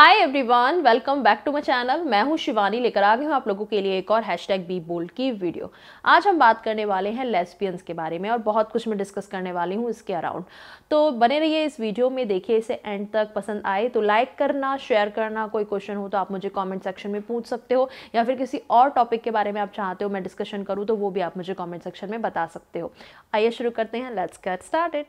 hi everyone welcome back to my channel मैं हूं शिवानी लेकर आ गई हूं आप लोगों के लिए एक और हैश टैग बी बोल्ड की वीडियो आज हम बात करने वाले हैं लेस्बियंस के बारे में और बहुत कुछ मैं डिस्कस करने वाली हूं इसके अराउंड तो बने रहिए इस वीडियो में देखिए इसे एंड तक पसंद आए तो लाइक करना शेयर करना कोई क्वेश्चन हो तो आप मुझे कॉमेंट सेक्शन में पूछ सकते हो या फिर किसी और टॉपिक के बारे में आप चाहते हो मैं डिस्कशन करूँ तो वो भी आप मुझे कॉमेंट सेक्शन में बता सकते हो आइए शुरू करते हैं लेट्स गेट स्टार्ट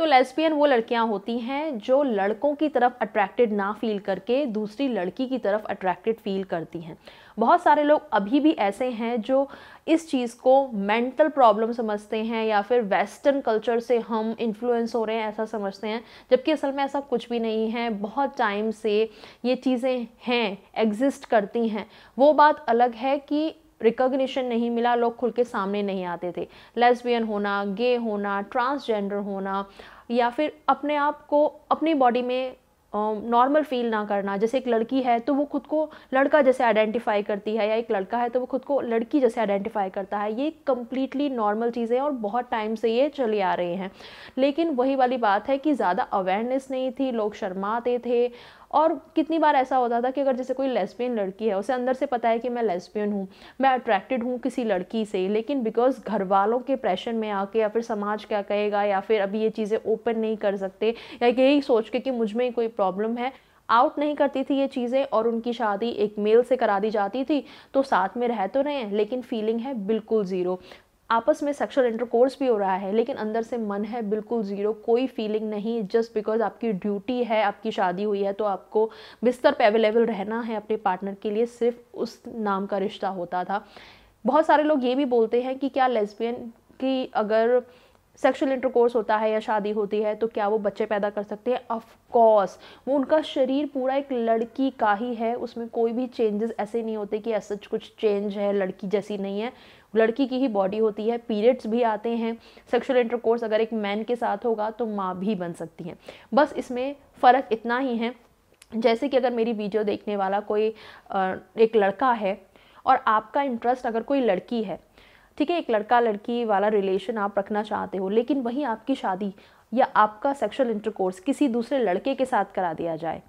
तो लेस्बियन वो लड़कियां होती हैं जो लड़कों की तरफ अट्रैक्टेड ना फील करके दूसरी लड़की की तरफ अट्रैक्टेड फील करती हैं बहुत सारे लोग अभी भी ऐसे हैं जो इस चीज़ को मेंटल प्रॉब्लम समझते हैं या फिर वेस्टर्न कल्चर से हम इन्फ्लुएंस हो रहे हैं ऐसा समझते हैं जबकि असल में ऐसा कुछ भी नहीं है बहुत टाइम से ये चीज़ें हैं एग्जिस्ट करती हैं वो बात अलग है कि रिकॉग्निशन नहीं मिला लोग खुल के सामने नहीं आते थे लेस्बियन होना गे होना ट्रांसजेंडर होना या फिर अपने आप को अपनी बॉडी में नॉर्मल फील ना करना जैसे एक लड़की है तो वो खुद को लड़का जैसे आइडेंटिफाई करती है या एक लड़का है तो वो खुद को लड़की जैसे आइडेंटिफाई करता है ये कम्प्लीटली नॉर्मल चीज़ें और बहुत टाइम से ये चले आ रहे हैं लेकिन वही वाली बात है कि ज़्यादा अवेयरनेस नहीं थी लोग शर्माते थे और कितनी बार ऐसा होता था कि अगर जैसे कोई लेस्बियन लड़की है उसे अंदर से पता है कि मैं लेस्बियन हूँ मैं अट्रैक्टेड हूँ किसी लड़की से लेकिन बिकॉज घर वालों के प्रेशर में आके या फिर समाज क्या कहेगा या फिर अभी ये चीज़ें ओपन नहीं कर सकते या यही सोच के कि मुझ में ही कोई प्रॉब्लम है आउट नहीं करती थी ये चीज़ें और उनकी शादी एक मेल से करा दी जाती थी तो साथ में रह तो रहे हैं लेकिन फीलिंग है बिल्कुल ज़ीरो आपस में सेक्सुअल इंटरकोर्स भी हो रहा है लेकिन अंदर से मन है बिल्कुल ज़ीरो कोई फीलिंग नहीं जस्ट बिकॉज आपकी ड्यूटी है आपकी शादी हुई है तो आपको बिस्तर पर अवेलेबल रहना है अपने पार्टनर के लिए सिर्फ उस नाम का रिश्ता होता था बहुत सारे लोग ये भी बोलते हैं कि क्या लेस्बियन की अगर सेक्सुअल इंटरकोर्स होता है या शादी होती है तो क्या वो बच्चे पैदा कर सकते हैं ऑफ कोर्स वो उनका शरीर पूरा एक लड़की का ही है उसमें कोई भी चेंजेस ऐसे नहीं होते कि ऐसा कुछ चेंज है लड़की जैसी नहीं है लड़की की ही बॉडी होती है पीरियड्स भी आते हैं सेक्सुअल इंटरकोर्स अगर एक मैन के साथ होगा तो माँ भी बन सकती हैं बस इसमें फ़र्क इतना ही है जैसे कि अगर मेरी वीडियो देखने वाला कोई एक लड़का है और आपका इंटरेस्ट अगर कोई लड़की है ठीक है एक लड़का लड़की वाला रिलेशन आप रखना चाहते हो लेकिन वहीं आपकी शादी या आपका सेक्शुअल इंटरकोर्स किसी दूसरे लड़के के साथ करा दिया जाए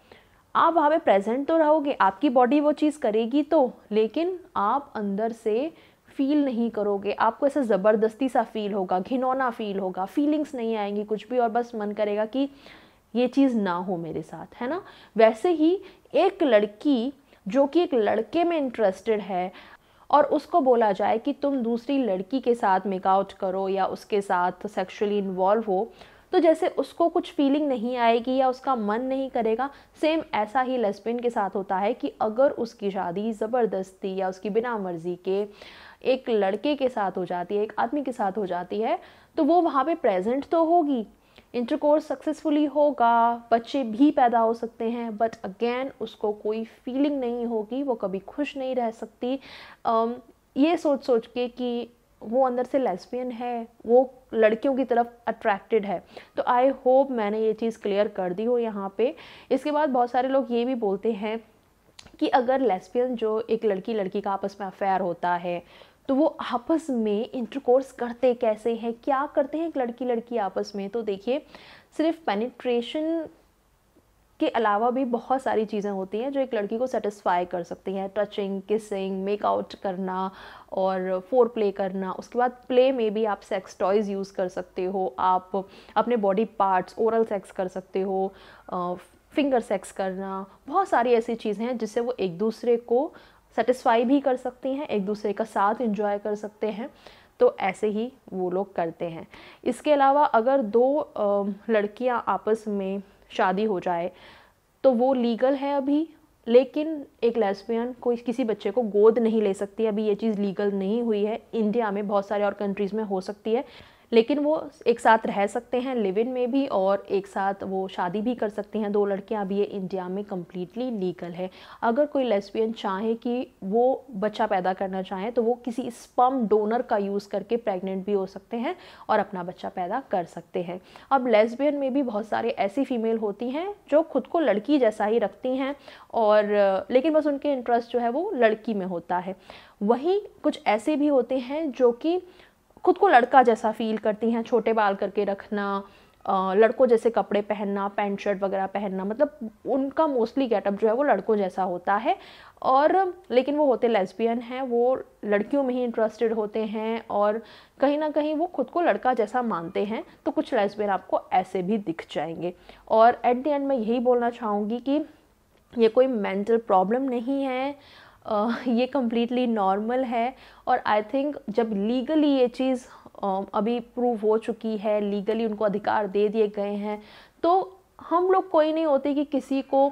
आप वहाँ पे प्रेजेंट तो रहोगे आपकी बॉडी वो चीज़ करेगी तो लेकिन आप अंदर से फील नहीं करोगे आपको ऐसा ज़बरदस्ती सा फील होगा घिनौना फील होगा फीलिंग्स नहीं आएंगी कुछ भी और बस मन करेगा कि ये चीज़ ना हो मेरे साथ है ना वैसे ही एक लड़की जो कि एक लड़के में इंटरेस्टेड है और उसको बोला जाए कि तुम दूसरी लड़की के साथ मेकआउट करो या उसके साथ सेक्सुअली इन्वॉल्व हो तो जैसे उसको कुछ फीलिंग नहीं आएगी या उसका मन नहीं करेगा सेम ऐसा ही लेस्बियन के साथ होता है कि अगर उसकी शादी ज़बरदस्ती या उसकी बिना मर्ज़ी के एक लड़के के साथ हो जाती है एक आदमी के साथ हो जाती है तो वो वहाँ पे प्रेजेंट तो होगी इंटरकोर्स सक्सेसफुली होगा बच्चे भी पैदा हो सकते हैं बट अगेन उसको कोई फीलिंग नहीं होगी वो कभी खुश नहीं रह सकती um, ये सोच सोच के कि वो अंदर से लेस्बियन है वो लड़कियों की तरफ अट्रैक्टेड है तो आई होप मैंने ये चीज़ क्लियर कर दी हो यहाँ पे इसके बाद बहुत सारे लोग ये भी बोलते हैं कि अगर लेस्बियन जो एक लड़की लड़की का आपस में अफेयर होता है तो वो आपस में इंटरकोर्स करते कैसे हैं क्या करते हैं एक लड़की लड़की आपस में तो देखिए सिर्फ पेनिट्रेशन के अलावा भी बहुत सारी चीज़ें होती हैं जो एक लड़की को सेटिस्फाई कर सकती हैं टचिंग किसिंग मेकआउट करना और फोर प्ले करना उसके बाद प्ले में भी आप सेक्स टॉयज़ यूज़ कर सकते हो आप अपने बॉडी पार्ट्स ओरल सेक्स कर सकते हो फिंगर सेक्स करना बहुत सारी ऐसी चीज़ें हैं जिससे वो एक दूसरे को सेटिस्फाई भी कर सकती हैं एक दूसरे का साथ इंजॉय कर सकते हैं तो ऐसे ही वो लोग करते हैं इसके अलावा अगर दो लड़कियां आपस में शादी हो जाए तो वो लीगल है अभी लेकिन एक लेस्बियन कोई किसी बच्चे को गोद नहीं ले सकती अभी ये चीज़ लीगल नहीं हुई है इंडिया में बहुत सारे और कंट्रीज़ में हो सकती है लेकिन वो एक साथ रह सकते हैं लिव इन में भी और एक साथ वो शादी भी कर सकते हैं दो लड़कियां अभी ये इंडिया में कम्प्लीटली लीगल है अगर कोई लेस्बियन चाहे कि वो बच्चा पैदा करना चाहें तो वो किसी स्पम डोनर का यूज़ करके प्रेग्नेंट भी हो सकते हैं और अपना बच्चा पैदा कर सकते हैं अब लेस्बियन में भी बहुत सारे ऐसी फीमेल होती हैं जो खुद को लड़की जैसा ही रखती हैं और लेकिन बस उनके इंटरेस्ट जो है वो लड़की में होता है वहीं कुछ ऐसे भी होते हैं जो कि खुद को लड़का जैसा फील करती हैं छोटे बाल करके रखना लड़कों जैसे कपड़े पहनना पैंट शर्ट वगैरह पहनना मतलब उनका मोस्टली गेटअप जो है वो लड़कों जैसा होता है और लेकिन वो होते लेस्बियन हैं वो लड़कियों में ही इंटरेस्टेड होते हैं और कहीं ना कहीं वो खुद को लड़का जैसा मानते हैं तो कुछ लेस्बियन आपको ऐसे भी दिख जाएंगे और एट द एंड मैं यही बोलना चाहूँगी कि ये कोई मेंटल प्रॉब्लम नहीं है ये कम्प्लीटली नॉर्मल है और आई थिंक जब लीगली ये चीज़ अभी प्रूव हो चुकी है लीगली उनको अधिकार दे दिए गए हैं तो हम लोग कोई नहीं होते कि किसी को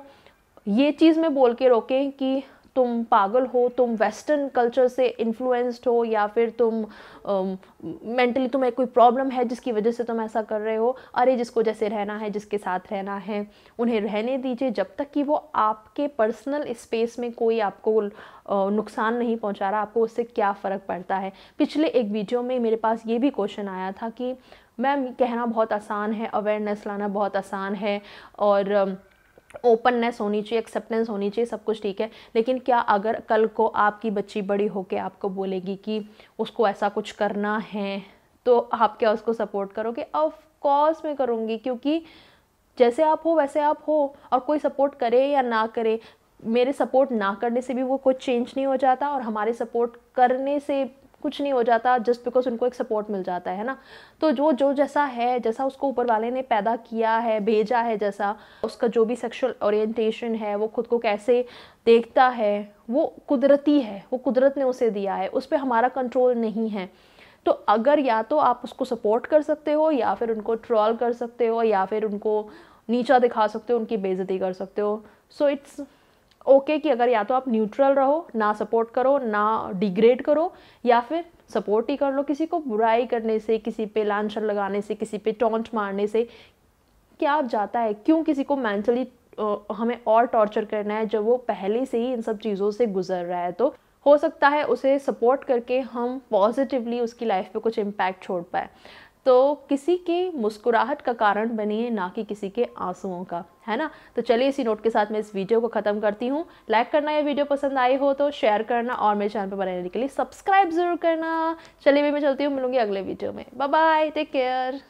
ये चीज़ में बोल के रोकें कि तुम पागल हो तुम वेस्टर्न कल्चर से इन्फ्लुएंस्ड हो या फिर तुम मेंटली um, uh, तुम्हें कोई प्रॉब्लम है जिसकी वजह से तुम ऐसा कर रहे हो अरे जिसको जैसे रहना है जिसके साथ रहना है उन्हें रहने दीजिए जब तक कि वो आपके पर्सनल स्पेस में कोई आपको नुकसान नहीं पहुंचा रहा आपको उससे क्या फ़र्क पड़ता है पिछले एक वीडियो में मेरे पास ये भी क्वेश्चन आया था कि मैम कहना बहुत आसान है अवेयरनेस लाना बहुत आसान है और um, ओपननेस होनी चाहिए एक्सेप्टेंस होनी चाहिए सब कुछ ठीक है लेकिन क्या अगर कल को आपकी बच्ची बड़ी होकर आपको बोलेगी कि उसको ऐसा कुछ करना है तो आप क्या उसको सपोर्ट करोगे ऑफ कोर्स मैं करूँगी क्योंकि जैसे आप हो वैसे आप हो और कोई सपोर्ट करे या ना करे मेरे सपोर्ट ना करने से भी वो कुछ चेंज नहीं हो जाता और हमारे सपोर्ट करने से कुछ नहीं हो जाता जस्ट बिकॉज उनको एक सपोर्ट मिल जाता है ना तो जो जो जैसा है जैसा उसको ऊपर वाले ने पैदा किया है भेजा है जैसा उसका जो भी सेक्शुअल ओरिएंटेशन है वो खुद को कैसे देखता है वो कुदरती है वो कुदरत ने उसे दिया है उस पर हमारा कंट्रोल नहीं है तो अगर या तो आप उसको सपोर्ट कर सकते हो या फिर उनको ट्रॉल कर सकते हो या फिर उनको नीचा दिखा सकते हो उनकी बेजती कर सकते हो सो इट्स ओके okay कि अगर या तो आप न्यूट्रल रहो ना सपोर्ट करो ना डिग्रेड करो या फिर सपोर्ट ही कर लो किसी को बुराई करने से किसी पे लांछन लगाने से किसी पे टॉन्ट मारने से क्या जाता है क्यों किसी को मेंटली हमें और टॉर्चर करना है जब वो पहले से ही इन सब चीज़ों से गुजर रहा है तो हो सकता है उसे सपोर्ट करके हम पॉजिटिवली उसकी लाइफ पे कुछ इम्पैक्ट छोड़ पाए तो किसी की मुस्कुराहट का कारण बनिए ना कि किसी के आंसुओं का है ना तो चलिए इसी नोट के साथ मैं इस वीडियो को ख़त्म करती हूँ लाइक करना या वीडियो पसंद आई हो तो शेयर करना और मेरे चैनल पर बने रहने के लिए सब्सक्राइब ज़रूर करना चलिए भी मैं चलती हूँ मिलूंगी अगले वीडियो में बाय टेक केयर